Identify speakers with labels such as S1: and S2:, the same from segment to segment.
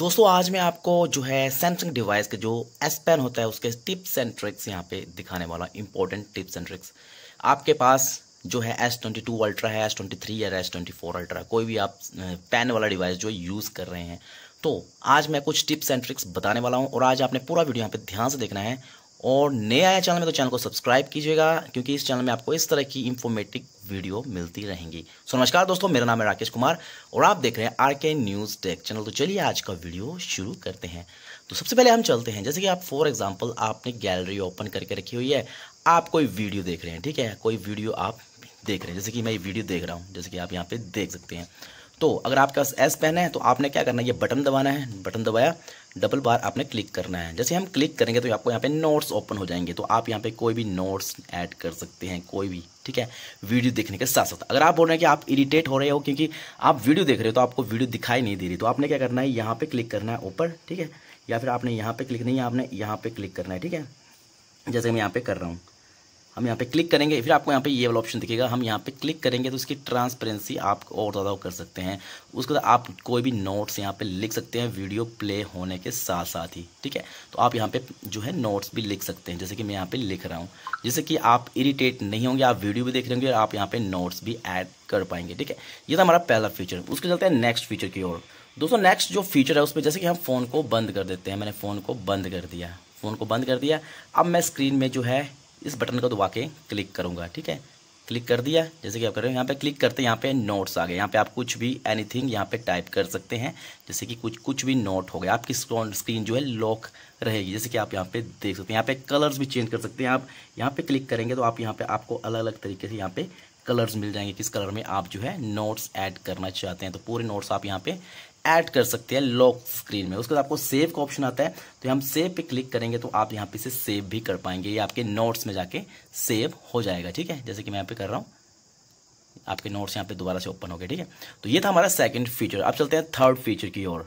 S1: दोस्तों आज मैं आपको जो है सैमसंग डिवाइस के जो एस पेन होता है उसके टिप्स एंड ट्रिक्स यहाँ पे दिखाने वाला इंपॉर्टेंट टिप्स एंड ट्रिक्स आपके पास जो है एस ट्वेंटी टू अल्ट्रा है एस ट्वेंटी थ्री या एस ट्वेंटी फोर अल्ट्रा कोई भी आप पेन वाला डिवाइस जो यूज़ कर रहे हैं तो आज मैं कुछ टिप्स एंड ट्रिक्स बताने वाला हूँ और आज आपने पूरा वीडियो यहाँ पे ध्यान से देखना है और नए आया चैनल में तो चैनल को सब्सक्राइब कीजिएगा क्योंकि इस चैनल में आपको इस तरह की इन्फॉर्मेटिव वीडियो मिलती रहेंगी सो नमस्कार दोस्तों मेरा नाम है राकेश कुमार और आप देख रहे हैं आर के न्यूज़ टेक चैनल तो चलिए आज का वीडियो शुरू करते हैं तो सबसे पहले हम चलते हैं जैसे कि आप फॉर एग्जाम्पल आपने गैलरी ओपन करके रखी हुई है आप कोई वीडियो देख रहे हैं ठीक है कोई वीडियो आप देख रहे हैं जैसे कि मैं ये वीडियो देख रहा हूँ जैसे कि आप यहाँ पे देख सकते हैं तो अगर आपके पास एस पेन है तो आपने क्या करना है ये बटन दबाना है बटन दबाया डबल बार आपने क्लिक करना है जैसे हम क्लिक करेंगे तो आपको यहाँ पे नोट्स ओपन हो जाएंगे तो आप यहाँ पे कोई भी नोट्स ऐड कर सकते हैं कोई भी ठीक है वीडियो देखने के साथ साथ अगर आप बोल रहे हैं कि आप इरिटेट हो रहे हो क्योंकि आप वीडियो देख रहे हो तो आपको वीडियो दिखाई नहीं दे रही तो आपने क्या करना है यहाँ पर क्लिक करना है ऊपर ठीक है या फिर आपने यहाँ पर क्लिक नहीं आपने यहाँ पर क्लिक करना है ठीक है जैसे मैं यहाँ पर कर रहा हूँ हम यहाँ पे क्लिक करेंगे फिर आपको यहाँ पे ये वाला ऑप्शन दिखेगा हम यहाँ पे क्लिक करेंगे तो उसकी ट्रांसपेरेंसी आप और ज़्यादा कर सकते हैं उसके बाद आप कोई भी नोट्स यहाँ पे लिख सकते हैं वीडियो प्ले होने के साथ साथ ही ठीक है तो आप यहाँ पे जो है नोट्स भी लिख सकते हैं जैसे कि मैं यहाँ पे लिख रहा हूँ जैसे कि आप इरीटेट नहीं होंगे आप वीडियो भी देख रहे होंगे और आप यहाँ पर नोट्स भी ऐड कर पाएंगे ठीक है ये था हमारा पहला फीचर उसके चलते हैं नेक्स्ट फीचर की ओर दोस्तों नेक्स्ट जो फीचर है उसमें जैसे कि हम फ़ोन को बंद कर देते हैं मैंने फ़ोन को बंद कर दिया फ़ोन को बंद कर दिया अब मैं स्क्रीन में जो है इस बटन को दबा के क्लिक करूँगा ठीक है क्लिक कर दिया जैसे कि आप कर रहे हो यहाँ पे क्लिक करते हैं यहाँ पे नोट्स आ गए यहाँ पे आप कुछ भी एनीथिंग यहाँ पे टाइप कर सकते हैं जैसे कि कुछ कुछ भी नोट हो गया आपकी स्क्रीन जो है लॉक रहेगी जैसे कि आप यहाँ पे देख सकते हैं यहाँ पे कलर्स भी चेंज कर सकते हैं आप यहाँ पे क्लिक करेंगे तो आप यहाँ पे आपको अलग अलग तरीके से यहाँ पे कलर्स मिल जाएंगे किस कलर में आप जो है नोट्स ऐड करना चाहते हैं तो पूरे नोट्स आप यहाँ पे ऐड कर सकते हैं लॉक स्क्रीन में उसके बाद आपको सेव का ऑप्शन आता है तो हम सेव पे क्लिक करेंगे तो आप यहाँ पे इसे सेव भी कर पाएंगे ये आपके नोट्स में जाके सेव हो जाएगा ठीक है जैसे कि मैं यहाँ पे कर रहा हूँ आपके नोट्स यहाँ पे दोबारा से ओपन हो गए ठीक है तो ये था हमारा सेकंड फीचर अब चलते हैं थर्ड फीचर की ओर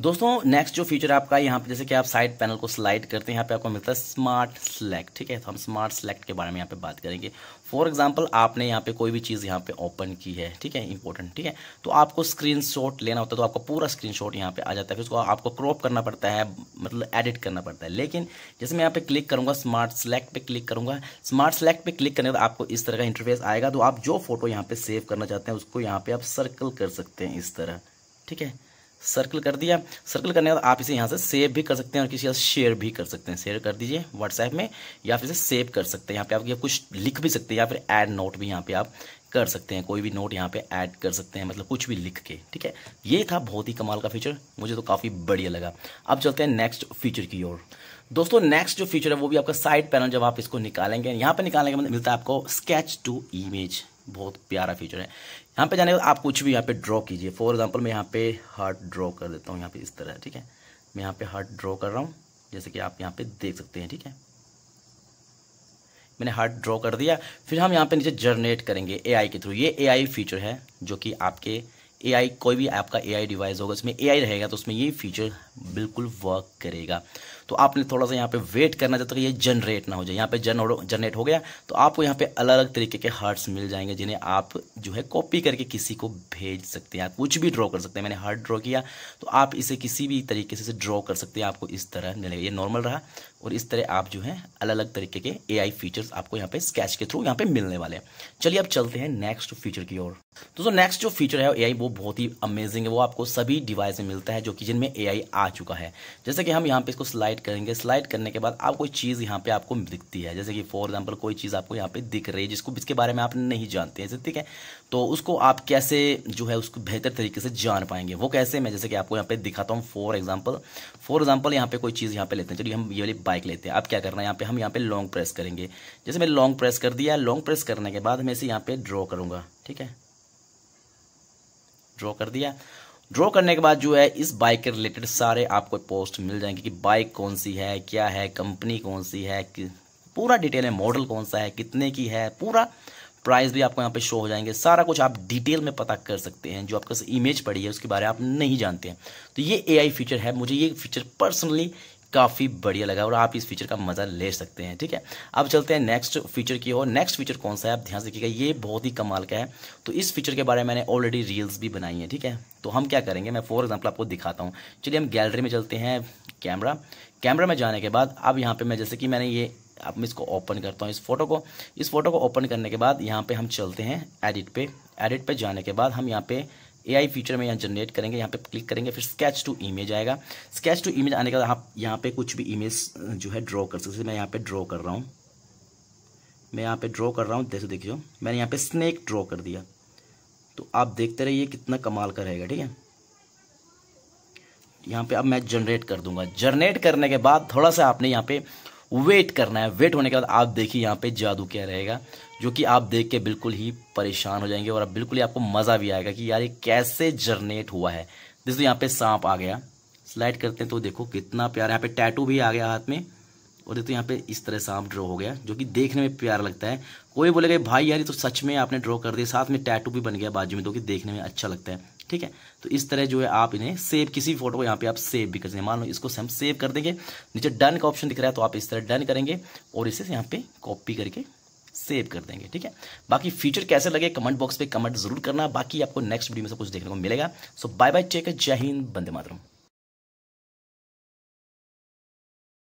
S1: दोस्तों नेक्स्ट जो फीचर आपका यहाँ पे जैसे कि आप साइड पैनल को स्लाइड करते हैं यहाँ पे आपको मिलता है स्मार्ट सेलेक्ट ठीक है तो हम स्मार्ट सेलेक्ट के बारे में यहाँ पे बात करेंगे फॉर एग्जांपल आपने यहाँ पे कोई भी चीज़ यहाँ पे ओपन की है ठीक है इंपॉर्टेंट ठीक है तो आपको शॉट लेना होता है तो आपका पूरा शॉट यहाँ पे आ जाता है फिर उसको आपको क्रॉप करना पड़ता है मतलब एडिट करना पड़ता है लेकिन जैसे मैं यहाँ पे क्लिक करूँगा स्मार्ट सेलेक्ट पर क्लिक करूँगा स्मार्ट सेलेक्ट पर क्लिक करने के बाद आपको इस तरह का इंटरफेस आएगा तो आप जो फोटो यहाँ पे सेव करना चाहते हैं उसको यहाँ पे आप सर्कल कर सकते हैं इस तरह ठीक है सर्कल कर दिया सर्कल करने के बाद आप इसे यहाँ से सेव भी कर सकते हैं और किसी के साथ शेयर भी कर सकते हैं शेयर कर दीजिए व्हाट्सएप में या फिर इसे सेव कर सकते हैं यहाँ पे आप कुछ लिख भी सकते हैं या फिर ऐड नोट भी यहाँ पे आप कर सकते हैं कोई भी नोट यहाँ पे ऐड कर सकते हैं मतलब कुछ भी लिख के ठीक है ये था बहुत ही कमाल का फीचर मुझे तो काफ़ी बढ़िया लगा अब चलते हैं नेक्स्ट फीचर की ओर दोस्तों नेक्स्ट जो फीचर है वो भी आपका साइड पैनल जब आप इसको निकालेंगे यहाँ पे निकालने मतलब मिलता है आपको स्केच टू इमेज बहुत प्यारा फीचर है यहाँ पे जाने के बाद आप कुछ भी यहाँ पे ड्रॉ कीजिए फॉर एग्जांपल मैं यहाँ पे हार्ट ड्रॉ कर देता हूँ यहाँ पे इस तरह ठीक है मैं यहाँ पे हार्ट ड्रॉ कर रहा हूँ जैसे कि आप यहाँ पे देख सकते हैं ठीक है मैंने हार्ट ड्रॉ कर दिया फिर हम यहाँ पे नीचे जनरेट करेंगे ए के थ्रू ये ए फीचर है जो कि आपके ए कोई भी आपका ए डिवाइस होगा उसमें ए रहेगा तो उसमें ये फीचर बिल्कुल वर्क करेगा तो आपने थोड़ा सा यहाँ पे वेट करना जब तक ये जनरेट ना हो जाए यहाँ पे जन जनरेट हो गया तो आपको यहाँ पे अलग अलग तरीके के हार्ट्स मिल जाएंगे जिन्हें आप जो है कॉपी करके किसी को भेज सकते हैं आप कुछ भी ड्रॉ कर सकते हैं मैंने हार्ट ड्रॉ किया तो आप इसे किसी भी तरीके से ड्रॉ कर सकते हैं आपको इस तरह मिलेगा ये नॉर्मल रहा और इस तरह आप जो है अलग अलग तरीके के ए फीचर्स आपको यहाँ पे स्केच के थ्रू यहाँ पे मिलने वाले हैं चलिए अब चलते हैं नेक्स्ट फीचर की ओर दोस्तों नेक्स्ट जो फीचर है एआई वो बहुत ही अमेजिंग है वो आपको सभी डिवाइस में मिलता है जो कि जिनमें एआई आ चुका है जैसे कि हम यहाँ पे इसको स्लाइड करेंगे स्लाइड करने के बाद आप कोई चीज़ यहाँ पे आपको दिखती है जैसे कि फॉर एग्जाम्पल कोई चीज़ आपको यहाँ पे दिख रही है जिसको जिसके बारे में आप नहीं जानते हैं ठीक है तो उसको आप कैसे जो है उसको बेहतर तरीके से जान पाएंगे वो कैसे मैं जैसे कि आपको यहाँ पे दिखाता हूँ फॉर एग्जाम्पल फॉर एग्जाम्पल यहाँ पे कोई चीज़ यहाँ पे लेते हैं चलिए हम ये वाली बाइक लेते हैं आप क्या करना है यहाँ पे हम यहाँ पे लॉन्ग प्रेस करेंगे जैसे मैंने लॉन्ग प्रेस कर दिया लॉन्ग प्रेस करने के बाद मैं इसे यहाँ पे ड्रॉ करूँगा ठीक है ड्रॉ कर दिया ड्रॉ करने के बाद जो है इस बाइक के रिलेटेड सारे आपको पोस्ट मिल जाएंगे कि बाइक कौन सी है क्या है कंपनी कौन सी है पूरा डिटेल है मॉडल कौन सा है कितने की है पूरा प्राइस भी आपको यहाँ पे शो हो जाएंगे सारा कुछ आप डिटेल में पता कर सकते हैं जो आपका इमेज पड़ी है उसके बारे में आप नहीं जानते हैं तो ये एआई फीचर है मुझे ये फीचर पर्सनली काफ़ी बढ़िया लगा और आप इस फीचर का मज़ा ले सकते हैं ठीक है अब चलते हैं नेक्स्ट फीचर की ओर नेक्स्ट फीचर कौन सा है आप ध्यान से देखिएगा ये बहुत ही कमाल का है तो इस फीचर के बारे में मैंने ऑलरेडी रील्स भी बनाई हैं ठीक है तो हम क्या करेंगे मैं फॉर एग्जाम्पल आपको दिखाता हूँ चलिए हम गैलरी में चलते हैं कैमरा कैमरा में जाने के बाद अब यहाँ पर मैं जैसे कि मैंने ये अब मैं इसको ओपन करता हूँ इस फोटो को इस फोटो को ओपन करने के बाद यहाँ पे हम चलते हैं एडिट पे एडिट पे जाने के बाद हम यहाँ पे एआई फीचर में यहाँ जनरेट करेंगे यहाँ पे क्लिक करेंगे फिर स्केच टू इमेज आएगा स्केच टू इमेज आने के बाद आप यहाँ पे कुछ भी इमेज जो है ड्रॉ कर सकते मैं यहाँ पे ड्रॉ कर रहा हूँ मैं यहाँ पे ड्रॉ कर रहा हूँ जैसे देखियो मैंने यहाँ पे स्नैक ड्रॉ कर दिया तो आप देखते रहिए कितना कमाल का रहेगा ठीक है यहाँ पे अब मैं जनरेट कर दूंगा जनरेट करने के बाद थोड़ा सा आपने यहाँ पे वेट करना है वेट होने के बाद आप देखिए यहाँ पे जादू क्या रहेगा जो कि आप देख के बिल्कुल ही परेशान हो जाएंगे और बिल्कुल ही आपको मज़ा भी आएगा कि यार ये कैसे जनरेट हुआ है दोस्तों यहाँ पे सांप आ गया स्लाइड करते हैं तो देखो कितना प्यारा यहाँ पे टैटू भी आ गया हाथ में और देखो यहाँ पे इस तरह सांप ड्रॉ हो गया जो कि देखने में प्यारा लगता है कोई बोलेगा भाई यार ये तो सच में आपने ड्रॉ कर दिया साथ में टैटू भी बन गया बाजू में तो कि देखने में अच्छा लगता है ठीक है तो इस तरह जो है आप इन्हें सेव किसी भी फोटो को यहाँ पे आप सेव भी कर सकते हैं मान लो इसको हम सेव कर देंगे नीचे डन का ऑप्शन दिख रहा है तो आप इस तरह डन करेंगे और इसे यहाँ पे कॉपी करके सेव कर देंगे ठीक है बाकी फीचर कैसे लगे कमेंट बॉक्स पे कमेंट जरूर करना बाकी आपको नेक्स्ट वीडियो में सब कुछ देखने को मिलेगा सो बाय बाय टेक जय हिंद बंदे मातरम